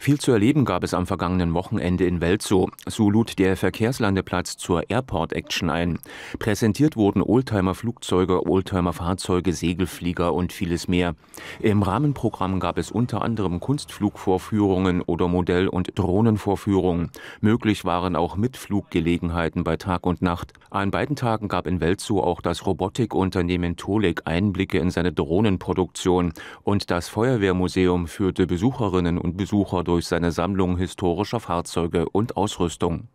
Viel zu erleben gab es am vergangenen Wochenende in Welzow. So lud der Verkehrslandeplatz zur Airport Action ein. Präsentiert wurden Oldtimer-Flugzeuge, Oldtimer-Fahrzeuge, Segelflieger und vieles mehr. Im Rahmenprogramm gab es unter anderem Kunstflugvorführungen oder Modell- und Drohnenvorführungen. Möglich waren auch Mitfluggelegenheiten bei Tag und Nacht. An beiden Tagen gab in Welzow auch das Robotikunternehmen Tolik Einblicke in seine Drohnenproduktion und das Feuerwehrmuseum führte Besucherinnen und Besucher durch seine Sammlung historischer Fahrzeuge und Ausrüstung.